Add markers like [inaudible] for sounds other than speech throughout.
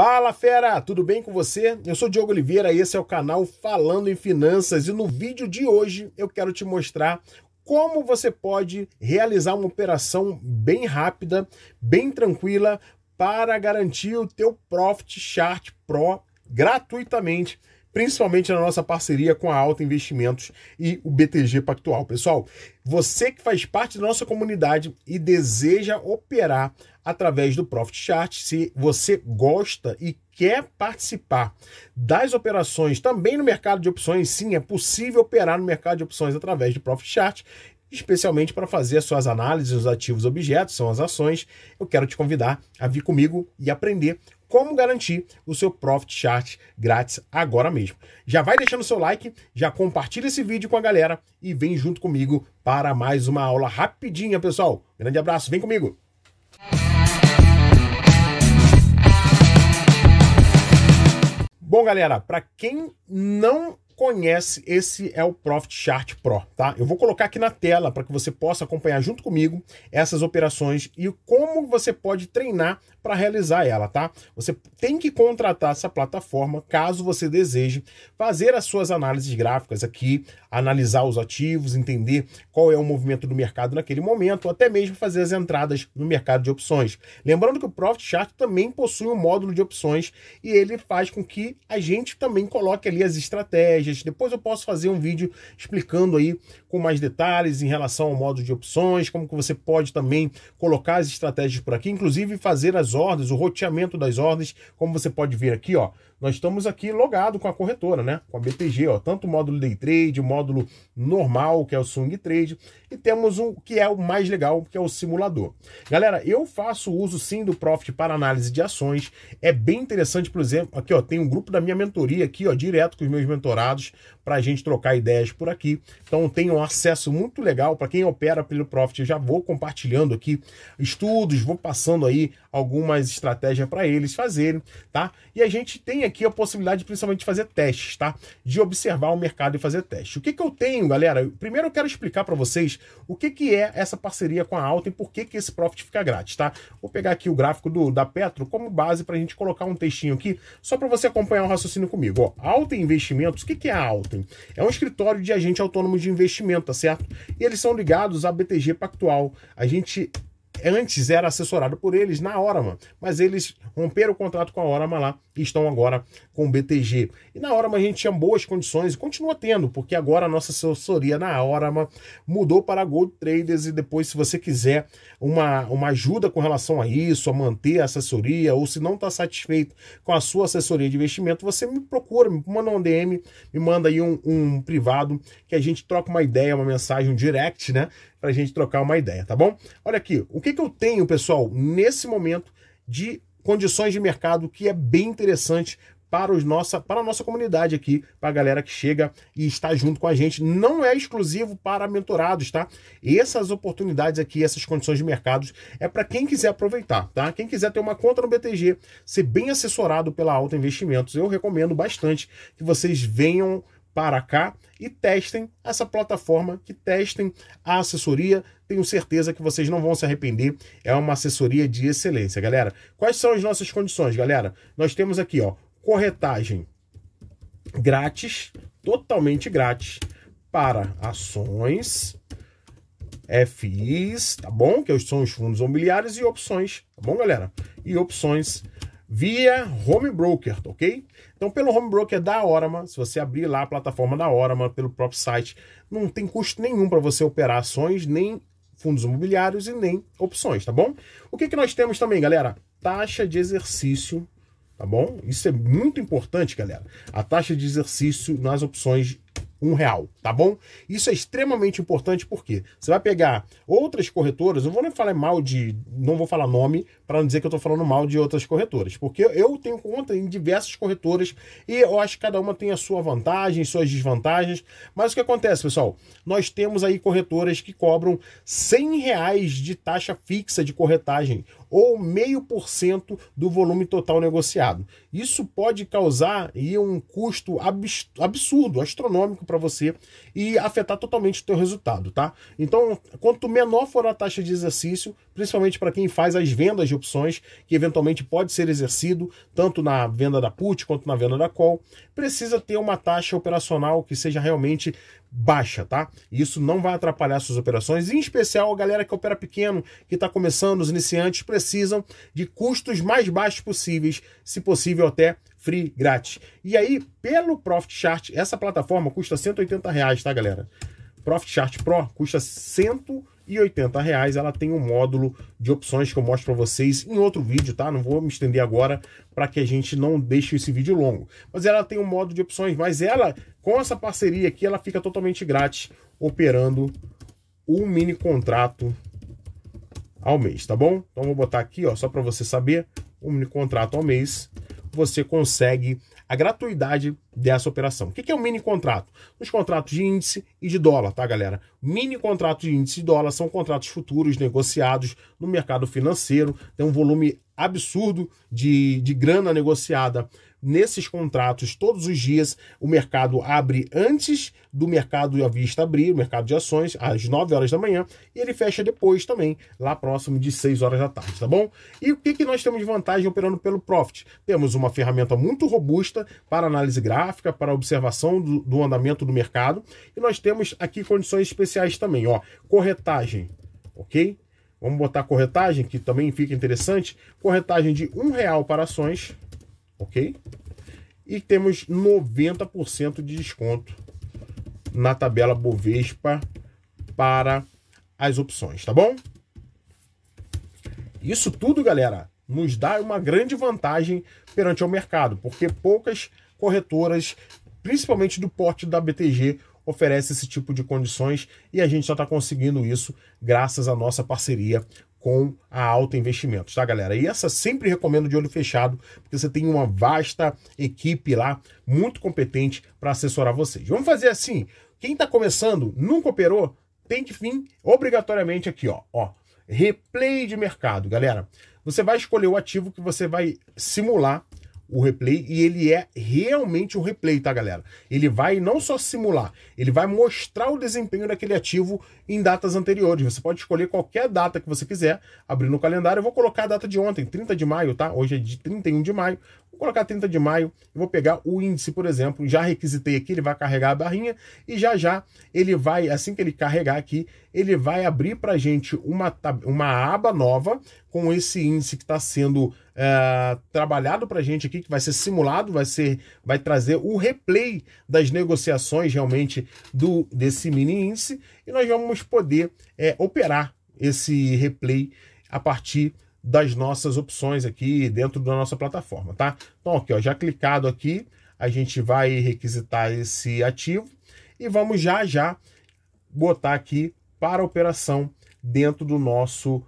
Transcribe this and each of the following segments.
Fala fera, tudo bem com você? Eu sou Diogo Oliveira e esse é o canal Falando em Finanças e no vídeo de hoje eu quero te mostrar como você pode realizar uma operação bem rápida, bem tranquila para garantir o teu Profit Chart Pro gratuitamente principalmente na nossa parceria com a Alta Investimentos e o BTG Pactual. Pessoal, você que faz parte da nossa comunidade e deseja operar através do Profit Chart. Se você gosta e quer participar das operações também no mercado de opções, sim, é possível operar no mercado de opções através do Profit Chart especialmente para fazer as suas análises, os ativos objetos, são as ações, eu quero te convidar a vir comigo e aprender como garantir o seu Profit Chart grátis agora mesmo. Já vai deixando seu like, já compartilha esse vídeo com a galera e vem junto comigo para mais uma aula rapidinha, pessoal. Grande abraço, vem comigo! Bom, galera, para quem não conhece, esse é o Profit Chart Pro, tá? Eu vou colocar aqui na tela para que você possa acompanhar junto comigo essas operações e como você pode treinar para realizar ela, tá? Você tem que contratar essa plataforma caso você deseje fazer as suas análises gráficas aqui, analisar os ativos, entender qual é o movimento do mercado naquele momento, até mesmo fazer as entradas no mercado de opções. Lembrando que o Profit Chart também possui um módulo de opções e ele faz com que a gente também coloque ali as estratégias depois eu posso fazer um vídeo explicando aí com mais detalhes em relação ao modo de opções, como que você pode também colocar as estratégias por aqui, inclusive fazer as ordens, o roteamento das ordens, como você pode ver aqui, ó. Nós estamos aqui logado com a corretora, né? Com a BTG, ó. Tanto o módulo day trade, o módulo normal, que é o swing trade, e temos o um, que é o mais legal, que é o simulador. Galera, eu faço uso sim do Profit para análise de ações. É bem interessante, por exemplo, aqui, ó, tem um grupo da minha mentoria aqui, ó, direto com os meus mentorados large para a gente trocar ideias por aqui. Então tem um acesso muito legal para quem opera pelo Profit. Eu já vou compartilhando aqui estudos, vou passando aí algumas estratégias para eles fazerem, tá? E a gente tem aqui a possibilidade principalmente de fazer testes, tá? De observar o mercado e fazer teste. O que, que eu tenho, galera? Primeiro eu quero explicar para vocês o que, que é essa parceria com a Alta e por que, que esse Profit fica grátis, tá? Vou pegar aqui o gráfico do, da Petro como base para a gente colocar um textinho aqui, só para você acompanhar o raciocínio comigo. Ó, Alta Investimentos, o que, que é a Alta? É um escritório de agente autônomo de investimento, tá certo? E eles são ligados à BTG Pactual. A gente antes era assessorado por eles na Orama, mas eles romperam o contrato com a Orama lá e estão agora com o BTG. E na Orama a gente tinha boas condições e continua tendo, porque agora a nossa assessoria na Orama mudou para Gold Traders e depois se você quiser uma, uma ajuda com relação a isso, a manter a assessoria ou se não está satisfeito com a sua assessoria de investimento, você me procura, me manda um DM, me manda aí um, um privado que a gente troca uma ideia, uma mensagem, um direct, né? para a gente trocar uma ideia, tá bom? Olha aqui, o que, que eu tenho, pessoal, nesse momento de condições de mercado que é bem interessante para, os nossa, para a nossa comunidade aqui, para a galera que chega e está junto com a gente. Não é exclusivo para mentorados, tá? Essas oportunidades aqui, essas condições de mercados, é para quem quiser aproveitar, tá? Quem quiser ter uma conta no BTG, ser bem assessorado pela Alta Investimentos, eu recomendo bastante que vocês venham para cá e testem essa plataforma, que testem a assessoria. Tenho certeza que vocês não vão se arrepender. É uma assessoria de excelência, galera. Quais são as nossas condições, galera? Nós temos aqui, ó, corretagem grátis, totalmente grátis para ações, FIs, tá bom? Que são os fundos imobiliários e opções, tá bom, galera? E opções via home broker, tá ok? Então, pelo home broker da Orama, se você abrir lá a plataforma da Orama, pelo próprio site, não tem custo nenhum para você operar ações, nem fundos imobiliários e nem opções, tá bom? O que, que nós temos também, galera? Taxa de exercício, tá bom? Isso é muito importante, galera. A taxa de exercício nas opções um real, tá bom? Isso é extremamente importante porque você vai pegar outras corretoras, não vou nem falar mal de, não vou falar nome para não dizer que eu estou falando mal de outras corretoras, porque eu tenho conta em diversas corretoras e eu acho que cada uma tem a sua vantagem, suas desvantagens, mas o que acontece, pessoal? Nós temos aí corretoras que cobram 100 reais de taxa fixa de corretagem, ou meio por cento do volume total negociado. Isso pode causar aí, um custo absurdo, astronômico para você e afetar totalmente o teu resultado, tá? Então, quanto menor for a taxa de exercício, principalmente para quem faz as vendas de opções, que eventualmente pode ser exercido tanto na venda da put quanto na venda da call, precisa ter uma taxa operacional que seja realmente baixa, tá? isso não vai atrapalhar suas operações, em especial a galera que opera pequeno, que está começando, os iniciantes precisam de custos mais baixos possíveis, se possível até free grátis. E aí, pelo Profit Chart, essa plataforma custa 180 reais, tá, galera? Profit Chart Pro custa 180 180 ela tem um módulo de opções que eu mostro para vocês em outro vídeo, tá? Não vou me estender agora para que a gente não deixe esse vídeo longo. Mas ela tem um módulo de opções, mas ela, com essa parceria aqui, ela fica totalmente grátis operando um mini contrato ao mês, tá bom? Então vou botar aqui, ó, só para você saber, um mini contrato ao mês, você consegue a gratuidade dessa operação. O que é um mini contrato? Os contratos de índice e de dólar, tá, galera? Mini contrato de índice e dólar são contratos futuros negociados no mercado financeiro, tem um volume absurdo de, de grana negociada nesses contratos todos os dias. O mercado abre antes do mercado à vista abrir, o mercado de ações, às 9 horas da manhã, e ele fecha depois também, lá próximo de 6 horas da tarde, tá bom? E o que, que nós temos de vantagem operando pelo Profit? Temos uma ferramenta muito robusta para análise gráfica, para observação do, do andamento do mercado, e nós temos aqui condições especiais também, ó, corretagem, ok? Vamos botar corretagem, que também fica interessante. Corretagem de um real para ações, ok? E temos 90% de desconto na tabela Bovespa para as opções, tá bom? Isso tudo, galera, nos dá uma grande vantagem perante o mercado, porque poucas corretoras, principalmente do porte da BTG, oferece esse tipo de condições e a gente só está conseguindo isso graças à nossa parceria com a Alta Investimentos, tá, galera? E essa sempre recomendo de olho fechado, porque você tem uma vasta equipe lá, muito competente para assessorar vocês. Vamos fazer assim, quem está começando, nunca operou, tem que vir obrigatoriamente aqui, ó, ó, replay de mercado, galera. Você vai escolher o ativo que você vai simular o replay e ele é realmente um replay, tá, galera? Ele vai não só simular, ele vai mostrar o desempenho daquele ativo em datas anteriores. Você pode escolher qualquer data que você quiser, abrir no calendário. Eu vou colocar a data de ontem, 30 de maio, tá? Hoje é de 31 de maio. Vou colocar 30 de maio vou pegar o índice, por exemplo. Já requisitei aqui, ele vai carregar a barrinha e já já ele vai, assim que ele carregar aqui, ele vai abrir para a gente uma, uma aba nova com esse índice que está sendo é, trabalhado para a gente aqui, que vai ser simulado, vai ser, vai trazer o replay das negociações realmente do desse mini índice e nós vamos poder é, operar esse replay a partir das nossas opções aqui dentro da nossa plataforma, tá? Então, aqui, ó, já clicado aqui, a gente vai requisitar esse ativo e vamos já já botar aqui para operação dentro do nosso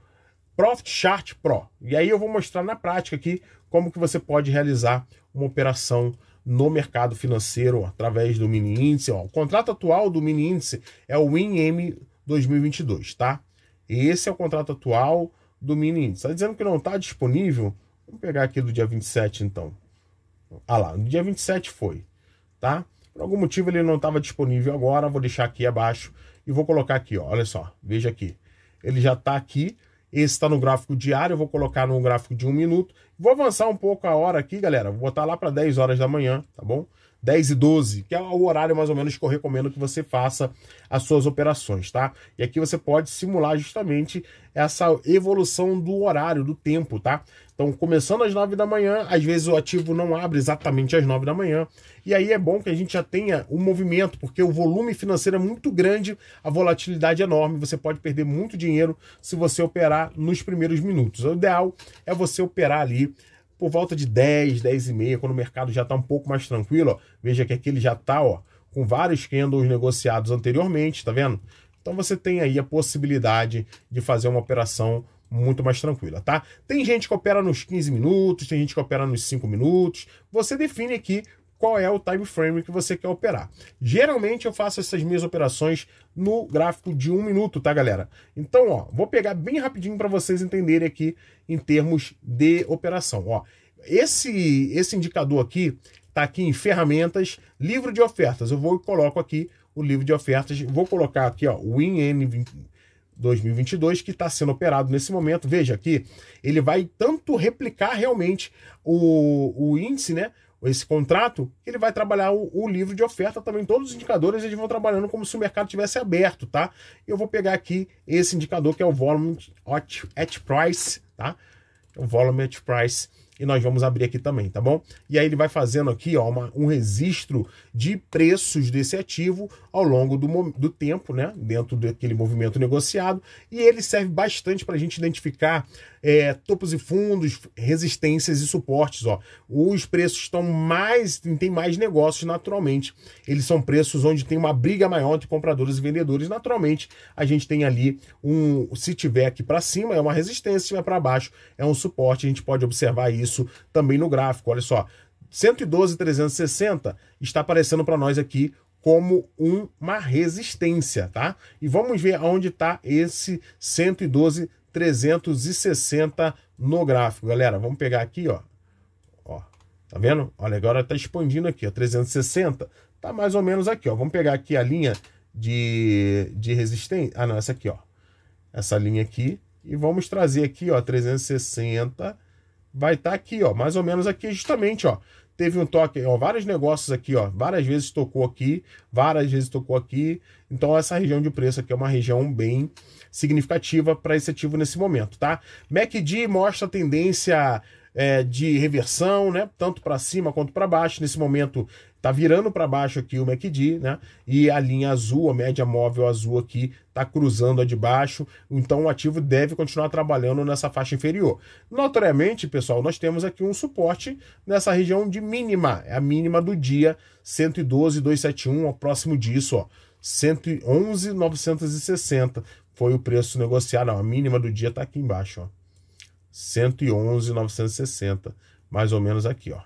Profit Chart Pro. E aí eu vou mostrar na prática aqui como que você pode realizar uma operação no mercado financeiro através do mini índice. Ó. O contrato atual do mini índice é o WinM 2022, tá? Esse é o contrato atual do mini índice. Está dizendo que não está disponível? Vamos pegar aqui do dia 27, então. Ah lá, no dia 27 foi, tá? Por algum motivo ele não estava disponível agora, vou deixar aqui abaixo e vou colocar aqui, ó, olha só, veja aqui. Ele já está aqui, esse está no gráfico diário, eu vou colocar no gráfico de um minuto. Vou avançar um pouco a hora aqui, galera, vou botar lá para 10 horas da manhã, tá bom? 10 e 12, que é o horário mais ou menos que eu recomendo que você faça as suas operações, tá? E aqui você pode simular justamente essa evolução do horário, do tempo, tá? Então, começando às 9 da manhã, às vezes o ativo não abre exatamente às 9 da manhã, e aí é bom que a gente já tenha o um movimento, porque o volume financeiro é muito grande, a volatilidade é enorme, você pode perder muito dinheiro se você operar nos primeiros minutos. O ideal é você operar ali por volta de 10, 10 e meia, quando o mercado já está um pouco mais tranquilo, ó, veja que aqui ele já está com vários candles negociados anteriormente, tá vendo? Então você tem aí a possibilidade de fazer uma operação muito mais tranquila, tá? Tem gente que opera nos 15 minutos, tem gente que opera nos 5 minutos. Você define aqui qual é o time frame que você quer operar. Geralmente eu faço essas minhas operações no gráfico de um minuto, tá, galera? Então, ó, vou pegar bem rapidinho para vocês entenderem aqui em termos de operação. Ó, esse esse indicador aqui tá aqui em ferramentas, livro de ofertas. Eu vou e coloco aqui o livro de ofertas. Vou colocar aqui, ó, o WinN 2022 que está sendo operado nesse momento. Veja aqui, ele vai tanto replicar realmente o, o índice, né? esse contrato, ele vai trabalhar o, o, livro de oferta também. Todos os indicadores eles vão trabalhando como se o mercado tivesse aberto, tá? Eu vou pegar aqui esse indicador que é o Volume at, at Price, tá? É o Volume at Price e nós vamos abrir aqui também, tá bom? E aí ele vai fazendo aqui ó, uma, um registro de preços desse ativo ao longo do, do tempo, né? Dentro daquele movimento negociado. E ele serve bastante para a gente identificar é, topos e fundos, resistências e suportes. Ó. Os preços estão mais, tem mais negócios naturalmente. Eles são preços onde tem uma briga maior entre compradores e vendedores. Naturalmente, a gente tem ali um. Se tiver aqui para cima, é uma resistência, se tiver para baixo, é um suporte. A gente pode observar isso isso também no gráfico. Olha só, 112,360 está aparecendo para nós aqui como um, uma resistência, tá? E vamos ver aonde está esse 112,360 no gráfico, galera. Vamos pegar aqui, ó. ó tá vendo? Olha, agora está expandindo aqui, ó, 360. Tá mais ou menos aqui, ó. Vamos pegar aqui a linha de, de resistência. Ah, não, essa aqui, ó. Essa linha aqui. E vamos trazer aqui, ó, 360 vai estar tá aqui, ó, mais ou menos aqui justamente, ó. Teve um toque, ó, vários negócios aqui, ó, várias vezes tocou aqui, várias vezes tocou aqui. Então essa região de preço aqui é uma região bem significativa para esse ativo nesse momento, tá? MACD mostra a tendência é, de reversão, né? Tanto para cima quanto para baixo. Nesse momento tá virando para baixo aqui o MACD, né? E a linha azul, a média móvel azul aqui, tá cruzando a de baixo, então o ativo deve continuar trabalhando nessa faixa inferior. Notoriamente, pessoal, nós temos aqui um suporte nessa região de mínima, é a mínima do dia, 112,271, ó, próximo disso, ó, 111,960 foi o preço negociado, não, a mínima do dia tá aqui embaixo, ó, 111,960, mais ou menos aqui, ó,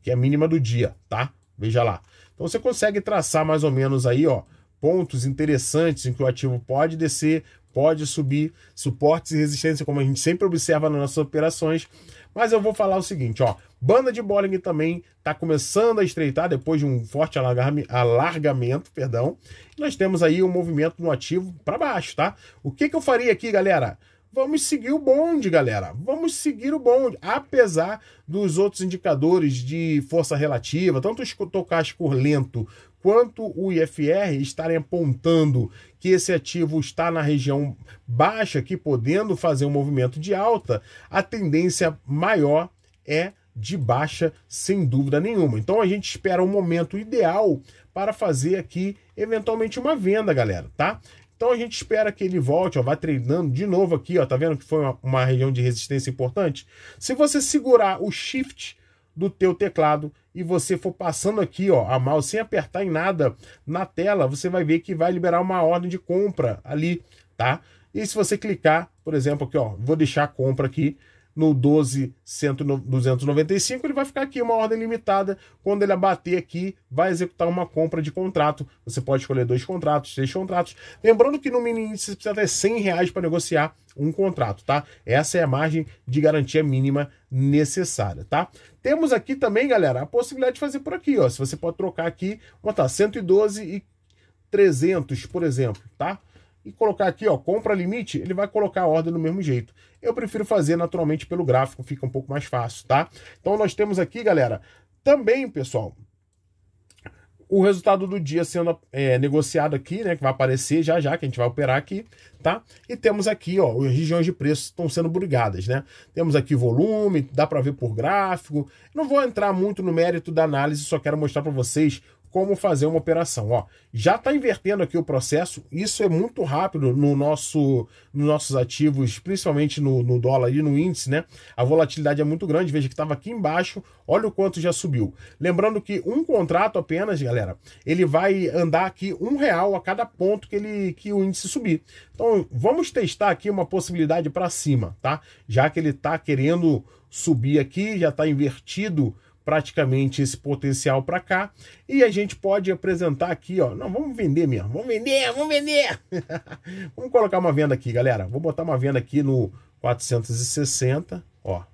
que é a mínima do dia, tá? Veja lá. Então você consegue traçar mais ou menos aí, ó, pontos interessantes em que o ativo pode descer, pode subir, suportes e resistência, como a gente sempre observa nas nossas operações. Mas eu vou falar o seguinte, ó, banda de Bollinger também está começando a estreitar depois de um forte alargamento, perdão. nós temos aí um movimento no ativo para baixo, tá? O que, que eu faria aqui, galera? Vamos seguir o bonde, galera. Vamos seguir o bonde. Apesar dos outros indicadores de força relativa, tanto o Tocasco lento quanto o IFR estarem apontando que esse ativo está na região baixa, que podendo fazer um movimento de alta, a tendência maior é de baixa, sem dúvida nenhuma. Então a gente espera um momento ideal para fazer aqui eventualmente uma venda, galera, tá? Então a gente espera que ele volte, ó, vá treinando de novo aqui, ó, tá vendo que foi uma, uma região de resistência importante? Se você segurar o shift do teu teclado e você for passando aqui, ó, a mouse sem apertar em nada na tela, você vai ver que vai liberar uma ordem de compra ali, tá? E se você clicar, por exemplo, aqui, ó, vou deixar a compra aqui, no 12 295, ele vai ficar aqui uma ordem limitada. Quando ele abater aqui, vai executar uma compra de contrato. Você pode escolher dois contratos, três contratos. Lembrando que no mini você precisa ter 100 reais para negociar um contrato, tá? Essa é a margem de garantia mínima necessária, tá? Temos aqui também, galera, a possibilidade de fazer por aqui, ó. Se você pode trocar aqui, botar 112 e 300, por exemplo, tá? e colocar aqui, ó, compra limite, ele vai colocar a ordem do mesmo jeito. Eu prefiro fazer naturalmente pelo gráfico, fica um pouco mais fácil, tá? Então nós temos aqui, galera, também, pessoal, o resultado do dia sendo é, negociado aqui, né, que vai aparecer já já, que a gente vai operar aqui, tá? E temos aqui, ó, as regiões de preço estão sendo brigadas, né? Temos aqui volume, dá para ver por gráfico. Não vou entrar muito no mérito da análise, só quero mostrar para vocês como fazer uma operação. Ó, já está invertendo aqui o processo, isso é muito rápido no nosso, nos nossos ativos, principalmente no, no dólar e no índice, né? A volatilidade é muito grande, veja que estava aqui embaixo, olha o quanto já subiu. Lembrando que um contrato apenas, galera, ele vai andar aqui um real a cada ponto que, ele, que o índice subir. Então vamos testar aqui uma possibilidade para cima, tá? Já que ele está querendo subir aqui, já está invertido praticamente esse potencial para cá e a gente pode apresentar aqui, ó, não, vamos vender mesmo, vamos vender, vamos vender. [laughs] vamos colocar uma venda aqui, galera. Vou botar uma venda aqui no 460, ó. Vou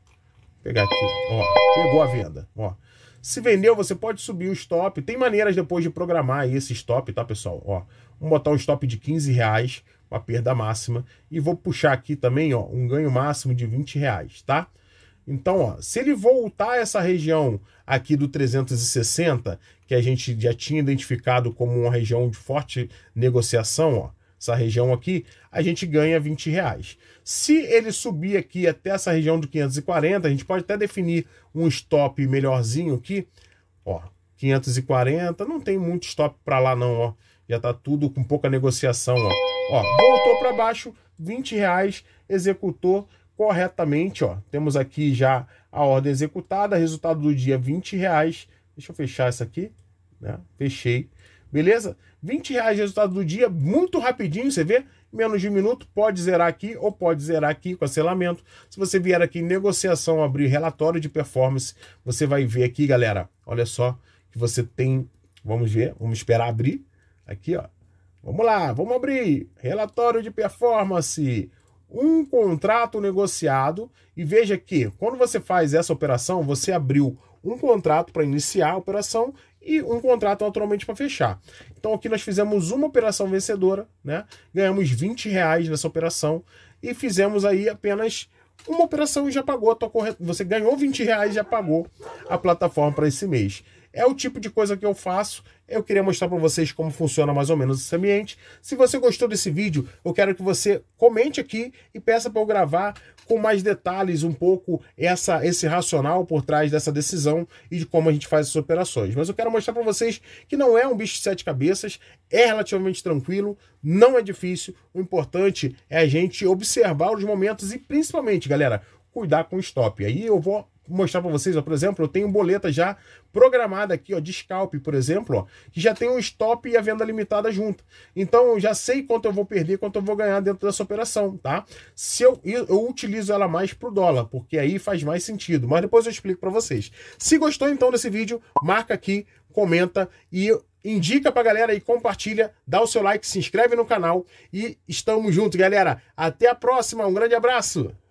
pegar aqui, ó, pegou a venda, ó. Se vendeu, você pode subir o stop. Tem maneiras depois de programar esse stop, tá, pessoal? Ó, vamos botar um stop de 15 reais, uma perda máxima. E vou puxar aqui também, ó, um ganho máximo de 20 reais, tá? Então, ó, se ele voltar essa região aqui do 360, que a gente já tinha identificado como uma região de forte negociação, ó, essa região aqui, a gente ganha 20 reais. Se ele subir aqui até essa região do 540, a gente pode até definir um stop melhorzinho aqui, ó, 540, não tem muito stop para lá não, ó, já tá tudo com pouca negociação, ó. Ó, voltou para baixo, 20 reais, executou, corretamente. Ó. Temos aqui já a ordem executada, resultado do dia 20 reais. Deixa eu fechar essa aqui, né? Fechei. Beleza? 20 reais resultado do dia, muito rapidinho, você vê? Menos de um minuto, pode zerar aqui ou pode zerar aqui com acelamento. Se você vier aqui em negociação, abrir relatório de performance, você vai ver aqui, galera. Olha só que você tem. Vamos ver, vamos esperar abrir. Aqui, ó. Vamos lá, vamos abrir. Relatório de performance um contrato negociado e veja que quando você faz essa operação, você abriu um contrato para iniciar a operação e um contrato naturalmente para fechar. Então aqui nós fizemos uma operação vencedora, né? Ganhamos 20 reais nessa operação e fizemos aí apenas uma operação e já pagou a tua corretora. Você ganhou 20 reais e já pagou a plataforma para esse mês. É o tipo de coisa que eu faço. Eu queria mostrar para vocês como funciona mais ou menos esse ambiente. Se você gostou desse vídeo, eu quero que você comente aqui e peça para eu gravar com mais detalhes um pouco essa, esse racional por trás dessa decisão e de como a gente faz essas operações. Mas eu quero mostrar para vocês que não é um bicho de sete cabeças, é relativamente tranquilo, não é difícil. O importante é a gente observar os momentos e principalmente, galera, cuidar com o stop. Aí eu vou mostrar para vocês, ó, por exemplo, eu tenho boleta já programada aqui, ó, de scalp, por exemplo, ó, que já tem um stop e a venda limitada junto. Então eu já sei quanto eu vou perder, quanto eu vou ganhar dentro dessa operação, tá? Se eu, eu utilizo ela mais pro dólar, porque aí faz mais sentido, mas depois eu explico para vocês. Se gostou então desse vídeo, marca aqui, comenta e indica pra galera e compartilha, dá o seu like, se inscreve no canal e estamos juntos, galera. Até a próxima, um grande abraço.